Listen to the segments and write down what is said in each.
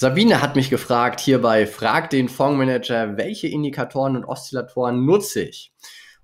Sabine hat mich gefragt hierbei, frag den Fondsmanager, welche Indikatoren und Oszillatoren nutze ich?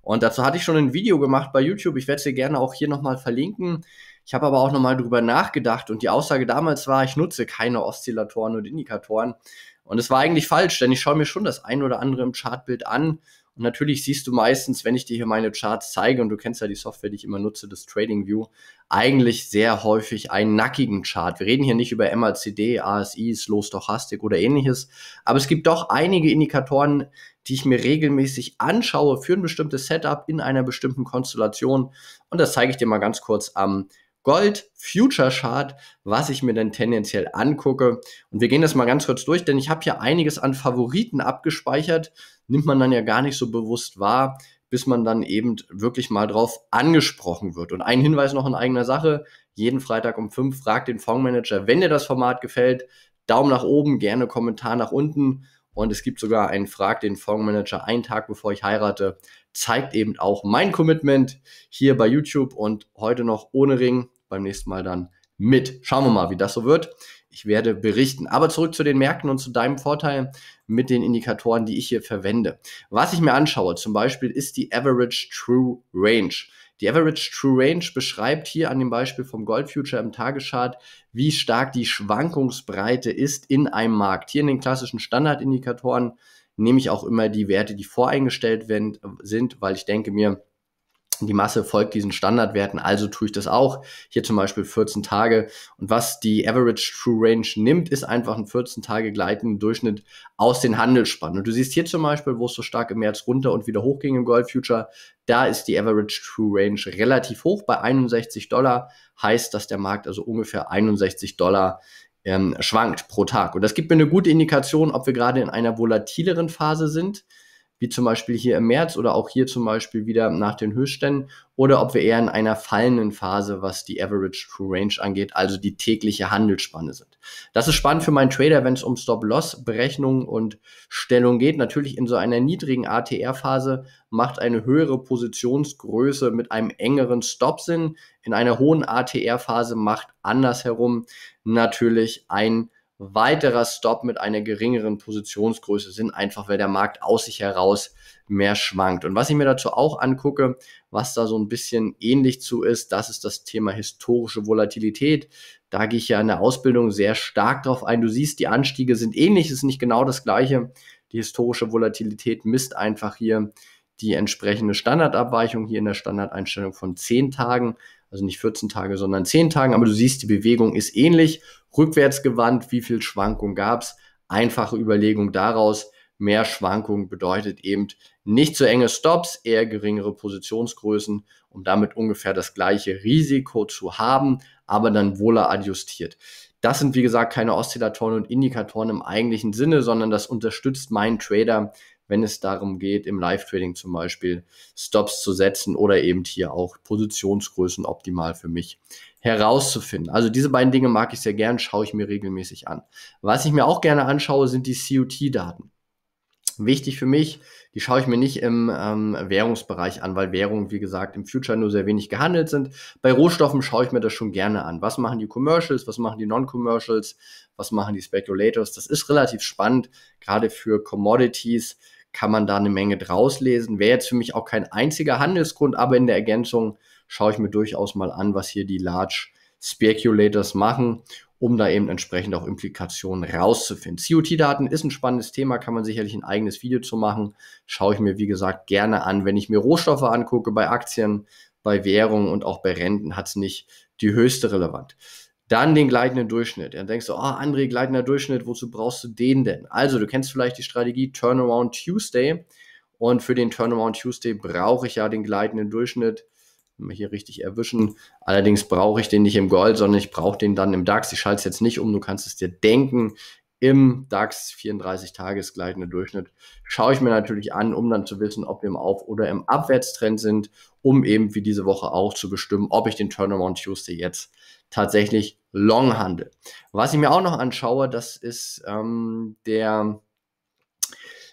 Und dazu hatte ich schon ein Video gemacht bei YouTube. Ich werde es dir gerne auch hier nochmal verlinken. Ich habe aber auch nochmal drüber nachgedacht und die Aussage damals war, ich nutze keine Oszillatoren und Indikatoren. Und es war eigentlich falsch, denn ich schaue mir schon das ein oder andere im Chartbild an und natürlich siehst du meistens, wenn ich dir hier meine Charts zeige, und du kennst ja die Software, die ich immer nutze, das Trading View, eigentlich sehr häufig einen nackigen Chart. Wir reden hier nicht über MACD, ASI, Slow Stochastik oder ähnliches, aber es gibt doch einige Indikatoren, die ich mir regelmäßig anschaue für ein bestimmtes Setup in einer bestimmten Konstellation. Und das zeige ich dir mal ganz kurz am Gold Future Chart, was ich mir dann tendenziell angucke. Und wir gehen das mal ganz kurz durch, denn ich habe hier einiges an Favoriten abgespeichert, nimmt man dann ja gar nicht so bewusst wahr, bis man dann eben wirklich mal drauf angesprochen wird. Und ein Hinweis noch in eigener Sache, jeden Freitag um 5 fragt den Fondsmanager, wenn dir das Format gefällt, Daumen nach oben, gerne Kommentar nach unten. Und es gibt sogar einen Frag den Fondsmanager einen Tag bevor ich heirate. Zeigt eben auch mein Commitment hier bei YouTube und heute noch ohne Ring beim nächsten Mal dann mit. Schauen wir mal, wie das so wird. Ich werde berichten. Aber zurück zu den Märkten und zu deinem Vorteil mit den Indikatoren, die ich hier verwende. Was ich mir anschaue, zum Beispiel, ist die Average True Range. Die Average True Range beschreibt hier an dem Beispiel vom Gold Future im Tageschart, wie stark die Schwankungsbreite ist in einem Markt. Hier in den klassischen Standardindikatoren nehme ich auch immer die Werte, die voreingestellt sind, weil ich denke mir, die Masse folgt diesen Standardwerten, also tue ich das auch. Hier zum Beispiel 14 Tage. Und was die Average True Range nimmt, ist einfach ein 14 Tage gleitenden Durchschnitt aus den Handelsspannen. Und du siehst hier zum Beispiel, wo es so stark im März runter und wieder hoch ging im Gold Future, da ist die Average True Range relativ hoch bei 61 Dollar. Heißt, dass der Markt also ungefähr 61 Dollar ähm, schwankt pro Tag. Und das gibt mir eine gute Indikation, ob wir gerade in einer volatileren Phase sind wie zum Beispiel hier im März oder auch hier zum Beispiel wieder nach den Höchstständen, oder ob wir eher in einer fallenden Phase, was die Average True Range angeht, also die tägliche Handelsspanne sind. Das ist spannend für meinen Trader, wenn es um stop loss berechnungen und Stellung geht. Natürlich in so einer niedrigen ATR-Phase macht eine höhere Positionsgröße mit einem engeren Stop Sinn. In einer hohen ATR-Phase macht andersherum natürlich ein weiterer Stop mit einer geringeren Positionsgröße sind einfach, weil der Markt aus sich heraus mehr schwankt. Und was ich mir dazu auch angucke, was da so ein bisschen ähnlich zu ist, das ist das Thema historische Volatilität. Da gehe ich ja in der Ausbildung sehr stark drauf ein. Du siehst, die Anstiege sind ähnlich, ist nicht genau das gleiche. Die historische Volatilität misst einfach hier die entsprechende Standardabweichung hier in der Standardeinstellung von 10 Tagen also nicht 14 Tage, sondern 10 Tagen, aber du siehst, die Bewegung ist ähnlich, rückwärtsgewandt, wie viel Schwankung gab es, einfache Überlegung daraus, mehr Schwankung bedeutet eben nicht so enge Stops, eher geringere Positionsgrößen, um damit ungefähr das gleiche Risiko zu haben, aber dann wohler adjustiert. Das sind, wie gesagt, keine Oszillatoren und Indikatoren im eigentlichen Sinne, sondern das unterstützt meinen Trader, wenn es darum geht, im Live-Trading zum Beispiel Stops zu setzen oder eben hier auch Positionsgrößen optimal für mich herauszufinden. Also diese beiden Dinge mag ich sehr gern, schaue ich mir regelmäßig an. Was ich mir auch gerne anschaue, sind die COT-Daten. Wichtig für mich, die schaue ich mir nicht im ähm, Währungsbereich an, weil Währungen, wie gesagt, im Future nur sehr wenig gehandelt sind. Bei Rohstoffen schaue ich mir das schon gerne an. Was machen die Commercials, was machen die Non-Commercials, was machen die Speculators? Das ist relativ spannend, gerade für Commodities kann man da eine Menge draus lesen. Wäre jetzt für mich auch kein einziger Handelsgrund, aber in der Ergänzung schaue ich mir durchaus mal an, was hier die Large Speculators machen um da eben entsprechend auch Implikationen rauszufinden. COT-Daten ist ein spannendes Thema, kann man sicherlich ein eigenes Video zu machen. Schaue ich mir, wie gesagt, gerne an. Wenn ich mir Rohstoffe angucke, bei Aktien, bei Währungen und auch bei Renten, hat es nicht die höchste Relevanz. Dann den gleitenden Durchschnitt. Dann denkst du, oh, André, gleitender Durchschnitt, wozu brauchst du den denn? Also, du kennst vielleicht die Strategie Turnaround Tuesday. Und für den Turnaround Tuesday brauche ich ja den gleitenden Durchschnitt wenn wir hier richtig erwischen. Allerdings brauche ich den nicht im Gold, sondern ich brauche den dann im DAX. Ich schalte es jetzt nicht um, du kannst es dir denken. Im DAX 34 Tages gleitende Durchschnitt schaue ich mir natürlich an, um dann zu wissen, ob wir im Auf- oder im Abwärtstrend sind, um eben wie diese Woche auch zu bestimmen, ob ich den Turnaround Tuesday jetzt tatsächlich long handle. Was ich mir auch noch anschaue, das ist ähm, der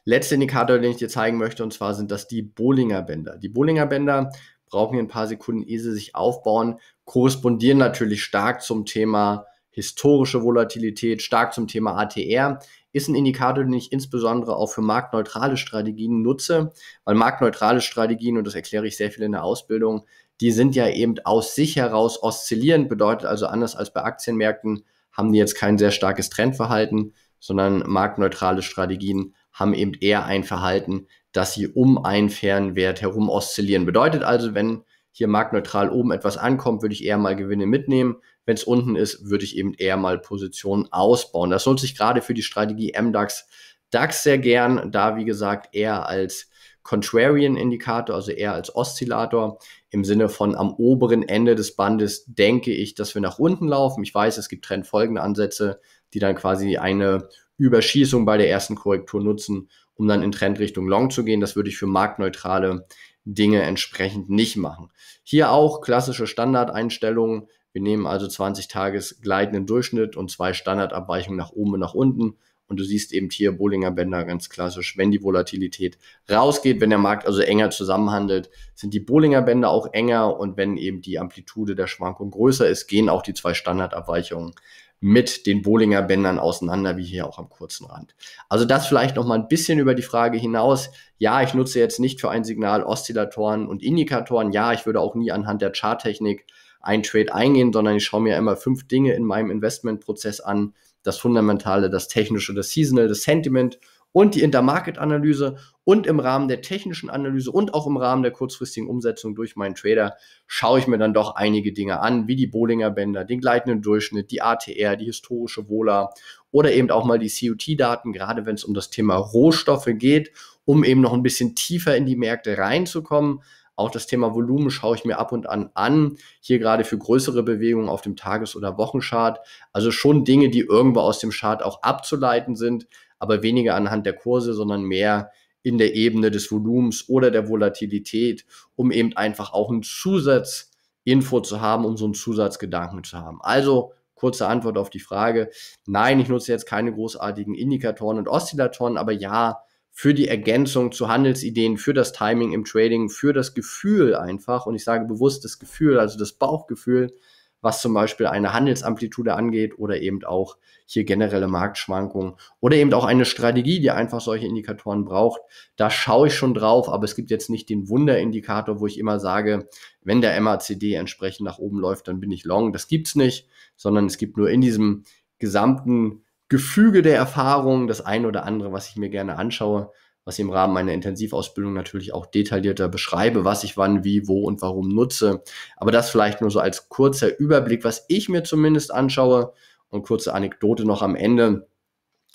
letzte Indikator, den ich dir zeigen möchte, und zwar sind das die Bollinger Bänder. Die Bollinger Bänder brauchen hier ein paar Sekunden, ehe sie sich aufbauen, korrespondieren natürlich stark zum Thema historische Volatilität, stark zum Thema ATR. Ist ein Indikator, den ich insbesondere auch für marktneutrale Strategien nutze, weil marktneutrale Strategien, und das erkläre ich sehr viel in der Ausbildung, die sind ja eben aus sich heraus oszillierend, bedeutet also anders als bei Aktienmärkten, haben die jetzt kein sehr starkes Trendverhalten, sondern marktneutrale Strategien haben eben eher ein Verhalten, dass sie um einen fairen Wert herum oszillieren. Bedeutet also, wenn hier marktneutral oben etwas ankommt, würde ich eher mal Gewinne mitnehmen. Wenn es unten ist, würde ich eben eher mal Positionen ausbauen. Das nutze ich gerade für die Strategie MDAX DAX sehr gern, da wie gesagt eher als Contrarian-Indikator, also eher als Oszillator. Im Sinne von am oberen Ende des Bandes denke ich, dass wir nach unten laufen. Ich weiß, es gibt trendfolgende Ansätze, die dann quasi eine Überschießung bei der ersten Korrektur nutzen, um dann in Trendrichtung Long zu gehen. Das würde ich für marktneutrale Dinge entsprechend nicht machen. Hier auch klassische Standardeinstellungen. Wir nehmen also 20 Tages gleitenden Durchschnitt und zwei Standardabweichungen nach oben und nach unten. Und du siehst eben hier Bollinger Bänder ganz klassisch, wenn die Volatilität rausgeht, wenn der Markt also enger zusammenhandelt, sind die Bollinger Bänder auch enger und wenn eben die Amplitude der Schwankung größer ist, gehen auch die zwei Standardabweichungen mit den Bohlinger Bändern auseinander, wie hier auch am kurzen Rand. Also das vielleicht noch mal ein bisschen über die Frage hinaus. Ja, ich nutze jetzt nicht für ein Signal Oszillatoren und Indikatoren. Ja, ich würde auch nie anhand der Charttechnik ein Trade eingehen, sondern ich schaue mir immer fünf Dinge in meinem Investmentprozess an. Das Fundamentale, das Technische, das Seasonal, das Sentiment und die Intermarket-Analyse und im Rahmen der technischen Analyse und auch im Rahmen der kurzfristigen Umsetzung durch meinen Trader schaue ich mir dann doch einige Dinge an, wie die Bollinger Bänder, den gleitenden Durchschnitt, die ATR, die historische Vola oder eben auch mal die COT-Daten, gerade wenn es um das Thema Rohstoffe geht, um eben noch ein bisschen tiefer in die Märkte reinzukommen. Auch das Thema Volumen schaue ich mir ab und an an, hier gerade für größere Bewegungen auf dem Tages- oder Wochenchart. Also schon Dinge, die irgendwo aus dem Chart auch abzuleiten sind, aber weniger anhand der Kurse, sondern mehr in der Ebene des Volumens oder der Volatilität, um eben einfach auch einen Zusatzinfo zu haben, um so einen Zusatzgedanken zu haben. Also kurze Antwort auf die Frage. Nein, ich nutze jetzt keine großartigen Indikatoren und Oszillatoren, aber ja, für die Ergänzung zu Handelsideen, für das Timing im Trading, für das Gefühl einfach, und ich sage bewusst das Gefühl, also das Bauchgefühl, was zum Beispiel eine Handelsamplitude angeht oder eben auch hier generelle Marktschwankungen oder eben auch eine Strategie, die einfach solche Indikatoren braucht. Da schaue ich schon drauf, aber es gibt jetzt nicht den Wunderindikator, wo ich immer sage, wenn der MACD entsprechend nach oben läuft, dann bin ich long. Das gibt es nicht, sondern es gibt nur in diesem gesamten Gefüge der Erfahrung das ein oder andere, was ich mir gerne anschaue was ich im Rahmen meiner Intensivausbildung natürlich auch detaillierter beschreibe, was ich wann, wie, wo und warum nutze. Aber das vielleicht nur so als kurzer Überblick, was ich mir zumindest anschaue. Und kurze Anekdote noch am Ende.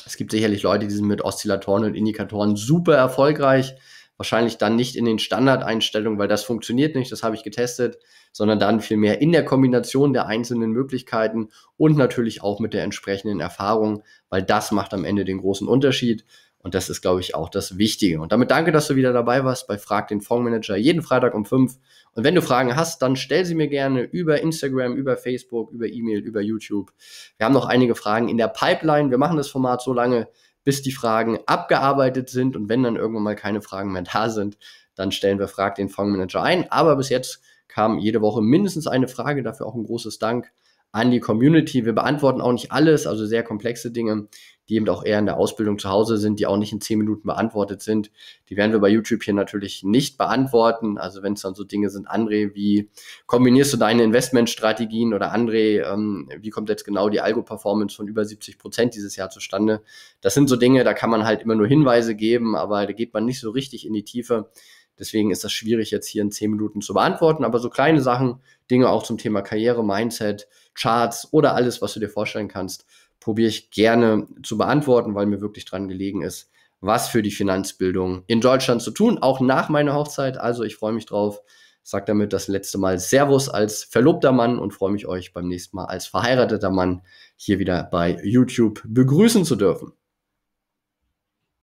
Es gibt sicherlich Leute, die sind mit Oszillatoren und Indikatoren super erfolgreich. Wahrscheinlich dann nicht in den Standardeinstellungen, weil das funktioniert nicht, das habe ich getestet, sondern dann vielmehr in der Kombination der einzelnen Möglichkeiten und natürlich auch mit der entsprechenden Erfahrung, weil das macht am Ende den großen Unterschied. Und das ist, glaube ich, auch das Wichtige. Und damit danke, dass du wieder dabei warst bei Frag den Fondsmanager jeden Freitag um 5. Und wenn du Fragen hast, dann stell sie mir gerne über Instagram, über Facebook, über E-Mail, über YouTube. Wir haben noch einige Fragen in der Pipeline. Wir machen das Format so lange, bis die Fragen abgearbeitet sind. Und wenn dann irgendwann mal keine Fragen mehr da sind, dann stellen wir Frag den Fondsmanager ein. Aber bis jetzt kam jede Woche mindestens eine Frage. Dafür auch ein großes Dank an die Community. Wir beantworten auch nicht alles, also sehr komplexe Dinge, die eben auch eher in der Ausbildung zu Hause sind, die auch nicht in zehn Minuten beantwortet sind. Die werden wir bei YouTube hier natürlich nicht beantworten. Also wenn es dann so Dinge sind, André, wie kombinierst du deine Investmentstrategien oder André, ähm, wie kommt jetzt genau die Algo-Performance von über 70 Prozent dieses Jahr zustande? Das sind so Dinge, da kann man halt immer nur Hinweise geben, aber da geht man nicht so richtig in die Tiefe. Deswegen ist das schwierig, jetzt hier in zehn Minuten zu beantworten. Aber so kleine Sachen, Dinge auch zum Thema Karriere, Mindset, Charts oder alles, was du dir vorstellen kannst, probiere ich gerne zu beantworten, weil mir wirklich dran gelegen ist, was für die Finanzbildung in Deutschland zu tun, auch nach meiner Hochzeit. Also ich freue mich drauf. Sag damit das letzte Mal Servus als verlobter Mann und freue mich euch beim nächsten Mal als verheirateter Mann hier wieder bei YouTube begrüßen zu dürfen.